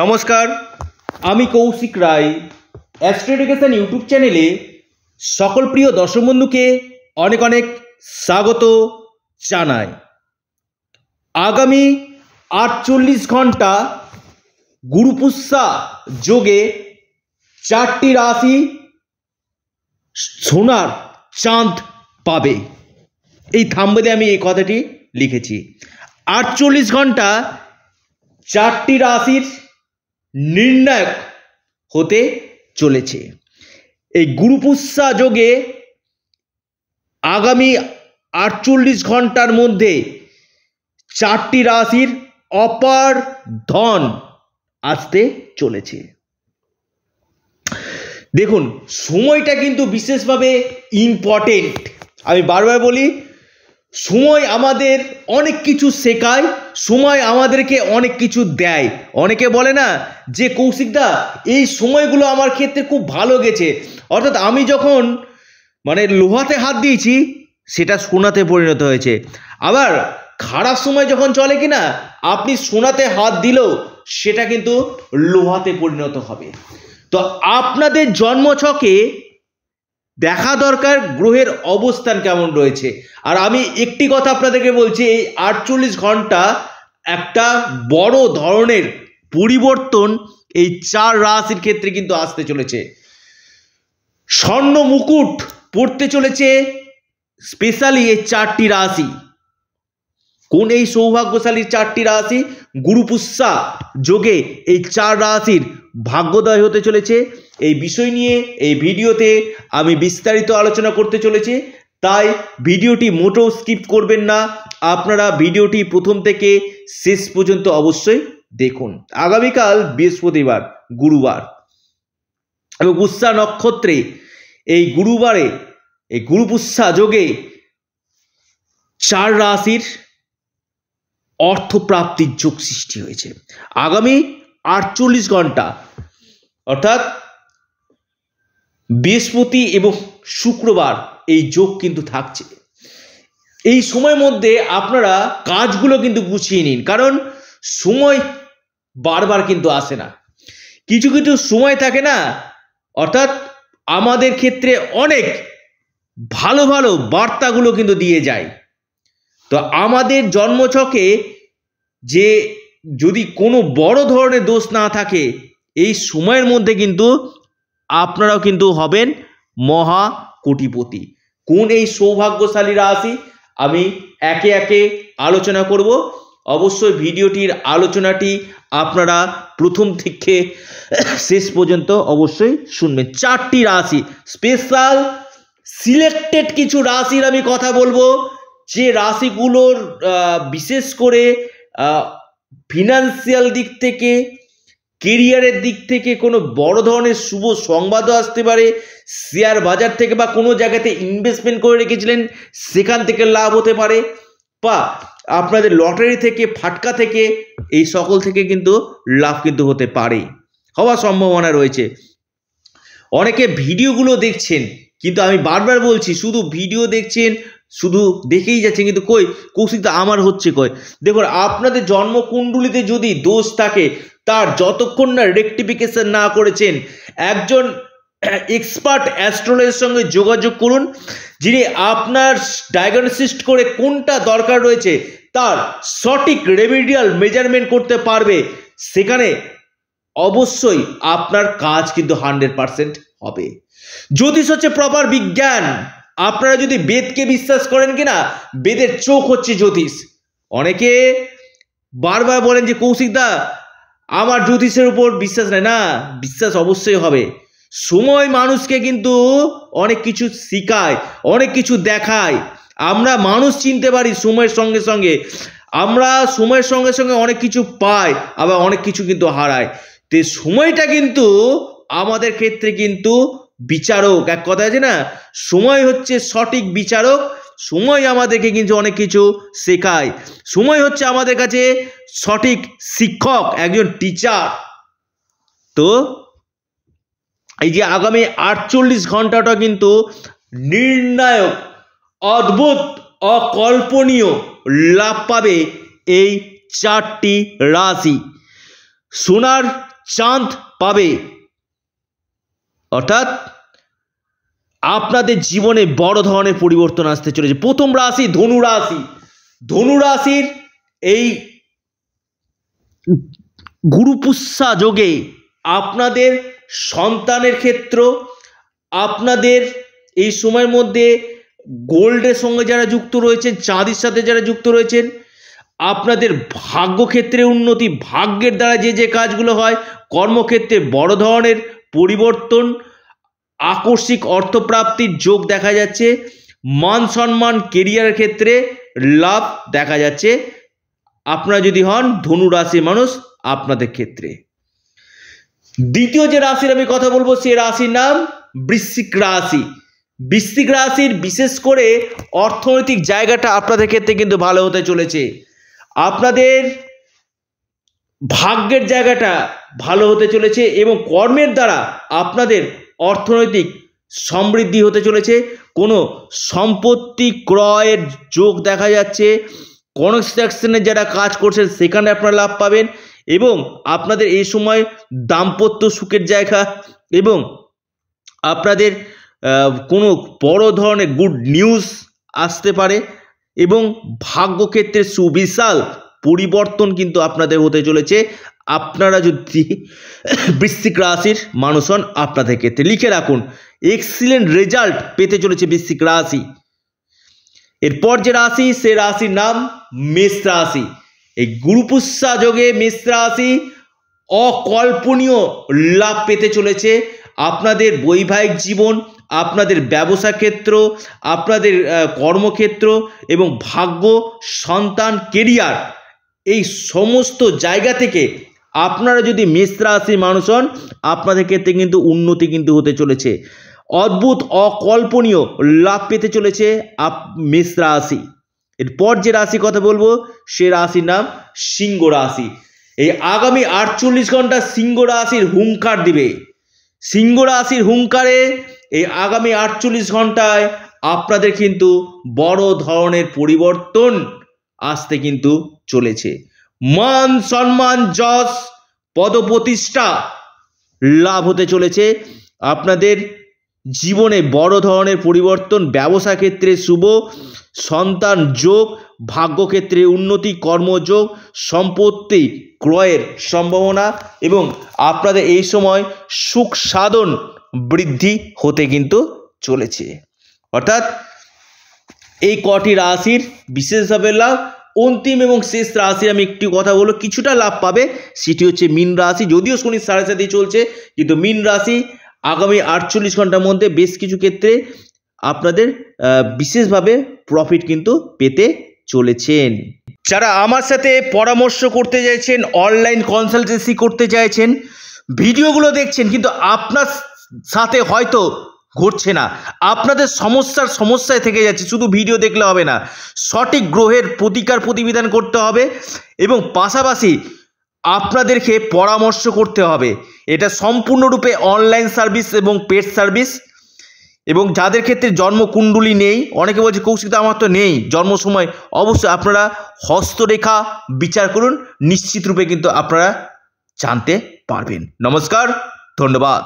নমস্কার আমি Koushik Roy astro education YouTube চ্যানেলে সকল প্রিয় দর্শক বন্ধুকে অনেক অনেক স্বাগত জানাই আগামী আটচল্লিশ ঘন্টা গুরুপুষা যোগে চারটি রাশি সোনার চাঁদ পাবে এই থাম্বলে আমি এই কথাটি লিখেছি আটচল্লিশ ঘন্টা চারটি রাশির নির্ণায়ক হতে চলেছে এই গুরুপুসা যোগে আগামী আটচল্লিশ ঘন্টার মধ্যে চারটি রাশির অপার ধন আসতে চলেছে দেখুন সময়টা কিন্তু বিশেষভাবে ইম্পর্টেন্ট আমি বারবার বলি সময় আমাদের অনেক কিছু শেখায় সময় আমাদেরকে অনেক কিছু দেয় অনেকে বলে না যে কৌশিকদা এই সময়গুলো আমার ক্ষেত্রে খুব ভালো গেছে অর্থাৎ আমি যখন মানে লোহাতে হাত দিয়েছি সেটা সোনাতে পরিণত হয়েছে আবার খারাপ সময় যখন চলে কি না আপনি সোনাতে হাত দিলেও সেটা কিন্তু লোহাতে পরিণত হবে তো আপনাদের জন্মছকে দেখা দরকার গ্রহের অবস্থান কেমন রয়েছে আর আমি একটি কথা আপনাদেরকে বলছি এই আটচল্লিশ ঘন্টা একটা বড় ধরনের পরিবর্তন এই চার রাশির ক্ষেত্রে কিন্তু আসতে চলেছে স্বর্ণ মুকুট পড়তে চলেছে স্পেশালি এই চারটি রাশি কোন এই সৌভাগ্যশালী চারটি রাশি গুরুপুষ্যা যোগে এই চার রাশির ভাগ্যদয় হতে চলেছে এই বিষয় নিয়ে এই ভিডিওতে আমি বিস্তারিত আলোচনা করতে চলেছি তাই ভিডিওটি মোটেও স্কিপ করবেন না আপনারা ভিডিওটি প্রথম থেকে শেষ পর্যন্ত অবশ্যই দেখুন আগামীকাল বৃহস্পতিবার গুরুবার এবং উৎসা নক্ষত্রে এই গুরুবারে এই গুরুপুৎসা যোগে চার রাশির অর্থপ্রাপ্তির যোগ সৃষ্টি হয়েছে আগামী আটচল্লিশ ঘন্টা অর্থাৎ বৃহস্পতি এবং শুক্রবার এই যোগ কিন্তু থাকছে এই সময়ের মধ্যে আপনারা কাজগুলো কিন্তু গুছিয়ে নিন কারণ সময় বারবার কিন্তু আসে না কিছু কিছু সময় থাকে না অর্থাৎ আমাদের ক্ষেত্রে অনেক ভালো ভালো বার্তাগুলো কিন্তু দিয়ে যায় তো আমাদের জন্মছকে যে যদি কোনো বড় ধরনের দোষ না থাকে এই সময়ের মধ্যে কিন্তু আপনারাও কিন্তু হবেন মহা কোটিপতি কোন এই সৌভাগ্যশালী রাশি আমি একে একে আলোচনা করব অবশ্যই ভিডিওটির আলোচনাটি আপনারা প্রথম থেকে শেষ পর্যন্ত অবশ্যই শুনবেন চারটি রাশি স্পেশাল সিলেক্টেড কিছু রাশির আমি কথা বলবো যে রাশিগুলোর বিশেষ করে ফিনান্সিয়াল দিক থেকে কেরিয়ারের দিক থেকে কোনো বড় ধরনের শুভ সংবাদও আসতে পারে শেয়ার বাজার থেকে বা কোনো জায়গাতে ইনভেস্টমেন্ট করে রেখেছিলেন সেখান থেকে লাভ হতে পারে বা আপনাদের লটারি থেকে ফাটকা থেকে এই সকল থেকে কিন্তু লাভ কিন্তু হতে পারে হওয়ার সম্ভাবনা রয়েছে অনেকে ভিডিওগুলো দেখছেন কিন্তু আমি বারবার বলছি শুধু ভিডিও দেখছেন শুধু দেখেই যাচ্ছে কিন্তু কই কৌশিক তো আমার হচ্ছে কই দেখুন আপনাদের জন্মকুণ্ডলিতে যদি দোষ থাকে তার যতক্ষণ না রেকটিফিকেশন না করেছেন একজন এক্সপার্ট অ্যাস্ট্রোলজির সঙ্গে যোগাযোগ করুন যিনি আপনার ডায়াগনোসিস্ট করে কোনটা দরকার রয়েছে তার সঠিক রেমিডিয়াল মেজারমেন্ট করতে পারবে সেখানে অবশ্যই আপনার কাজ কিন্তু হান্ড্রেড পারসেন্ট হবে জ্যোতিষ হচ্ছে প্রপার বিজ্ঞান আপনারা যদি বেদকে বিশ্বাস করেন কিনা বেদের চোখ হচ্ছে জ্যোতিষ অনেকে বারবার বলেন যে কৌশিকদা আমার জ্যোতিষের উপর বিশ্বাস নেয় না বিশ্বাস অবশ্যই হবে সময় মানুষকে কিন্তু অনেক কিছু শিখায় অনেক কিছু দেখায় আমরা মানুষ চিনতে পারি সময়ের সঙ্গে সঙ্গে আমরা সময়ের সঙ্গে সঙ্গে অনেক কিছু পাই আবার অনেক কিছু কিন্তু হারায় তো সময়টা কিন্তু আমাদের ক্ষেত্রে কিন্তু বিচারক এক কথা আছে না সময় হচ্ছে সঠিক বিচারক সময় আমাদেরকে কিন্তু অনেক কিছু শেখায় সময় হচ্ছে আমাদের কাছে সঠিক শিক্ষক একজন টিচার তো এই যে আগামী আটচল্লিশ ঘন্টাটা কিন্তু নির্ণায়ক অদ্ভুত অকল্পনীয় লাভ পাবে এই চারটি রাশি সোনার চাঁদ পাবে অর্থাৎ আপনাদের জীবনে বড় ধরনের পরিবর্তন আসতে চলেছে প্রথম রাশি ধনু রাশি ধনু রাশির এই গুরুপুষা যোগে আপনাদের সন্তানের ক্ষেত্র আপনাদের এই সময়ের মধ্যে গোল্ডের সঙ্গে যারা যুক্ত রয়েছেন চাঁদির সাথে যারা যুক্ত রয়েছেন আপনাদের ভাগ্যক্ষেত্রে উন্নতি ভাগ্যের দ্বারা যে যে কাজগুলো হয় কর্মক্ষেত্রে বড় ধরনের পরিবর্তন আকস্মিক অর্থপ্রাপ্তির যোগ দেখা যাচ্ছে মান সম্মান কেরিয়ারের ক্ষেত্রে লাভ দেখা যাচ্ছে আপনারা যদি হন ধনু রাশির মানুষ আপনাদের ক্ষেত্রে দ্বিতীয় যে রাশির আমি কথা বলবো সে রাশির নাম বৃশ্চিক রাশি বৃশ্চিক রাশির বিশেষ করে অর্থনৈতিক জায়গাটা আপনাদের ক্ষেত্রে কিন্তু ভালো হতে চলেছে আপনাদের ভাগ্যের জায়গাটা ভালো হতে চলেছে এবং কর্মের দ্বারা আপনাদের অর্থনৈতিক সমৃদ্ধি হতে চলেছে কোনো সম্পত্তি ক্রয়ের যোগ দেখা যাচ্ছে কনস্ট্রাকশনের যারা কাজ করছেন সেখানে আপনারা লাভ পাবেন এবং আপনাদের এই সময় দাম্পত্য সুখের জায়গা এবং আপনাদের কোনো বড় ধরনের গুড নিউজ আসতে পারে এবং ভাগ্যক্ষেত্রে সুবিশাল পরিবর্তন কিন্তু আপনাদের হতে চলেছে আপনারা যদি বৃশ্চিক রাশির মানুষ হন আপনাদের ক্ষেত্রে লিখে রাখুন এক্সিলেন্ট রেজাল্ট পেতে চলেছে বৃশ্চিক রাশি এরপর যে রাশি সে রাশির নাম মেষ রাশি এই গুরুপুষা যোগে মেষ রাশি অকল্পনীয় লাভ পেতে চলেছে আপনাদের বৈবাহিক জীবন আপনাদের ব্যবসা ক্ষেত্র আপনাদের কর্মক্ষেত্র এবং ভাগ্য সন্তান কেরিয়ার এই সমস্ত জায়গা থেকে আপনারা যদি মেষ আসি মানুষ হন আপনাদের ক্ষেত্রে কিন্তু উন্নতি কিন্তু হতে চলেছে অদ্ভুত অকল্পনীয় লাভ পেতে চলেছে আপ মিশ্রা আসি এরপর যে রাশি কথা বলবো সে রাশির নাম সিংহ রাশি এই আগামী আটচল্লিশ ঘন্টা সিংহ রাশির হুঙ্কার দিবে সিংহ রাশির হুঙ্কারে এই আগামী আটচল্লিশ ঘন্টায় আপনাদের কিন্তু বড় ধরনের পরিবর্তন আসতে কিন্তু চলেছে মান সম্মান যশ পদপ্রতিষ্ঠা লাভ হতে চলেছে আপনাদের জীবনে বড় ধরনের পরিবর্তন ব্যবসা ক্ষেত্রে শুভ সন্তান যোগ ভাগ্যক্ষেত্রে উন্নতি কর্মযোগ সম্পত্তি ক্রয়ের সম্ভাবনা এবং আপনাদের এই সময় সুখ সাধন বৃদ্ধি হতে কিন্তু চলেছে অর্থাৎ এই কটি রাশির বিশেষভাবে লাভ অন্তিম এবং শেষ রাশির আমি একটি কথা বলবো কিছুটা লাভ পাবে সেটি হচ্ছে মিন রাশি যদিও শনি সাড়ে সাথে চলছে কিন্তু মিন রাশি আগামী আটচল্লিশ ঘন্টার মধ্যে বেশ কিছু ক্ষেত্রে আপনাদের বিশেষভাবে প্রফিট কিন্তু পেতে চলেছেন যারা আমার সাথে পরামর্শ করতে চাইছেন অনলাইন কনসালটেন্সি করতে চাইছেন ভিডিওগুলো দেখছেন কিন্তু আপনার সাথে হয়তো ঘটছে না আপনাদের সমস্যার সমস্যায় থেকে যাচ্ছে শুধু ভিডিও দেখলে হবে না সঠিক গ্রহের প্রতিকার প্রতিবিধান করতে হবে এবং পাশাপাশি আপনাদেরকে পরামর্শ করতে হবে এটা সম্পূর্ণরূপে অনলাইন সার্ভিস এবং পেড সার্ভিস এবং যাদের ক্ষেত্রে জন্মকুণ্ডলী নেই অনেকে বলছে কৌশিক আমার তো নেই জন্ম সময় অবশ্যই আপনারা হস্তরেখা বিচার করুন নিশ্চিতরূপে কিন্তু আপনারা জানতে পারবেন নমস্কার ধন্যবাদ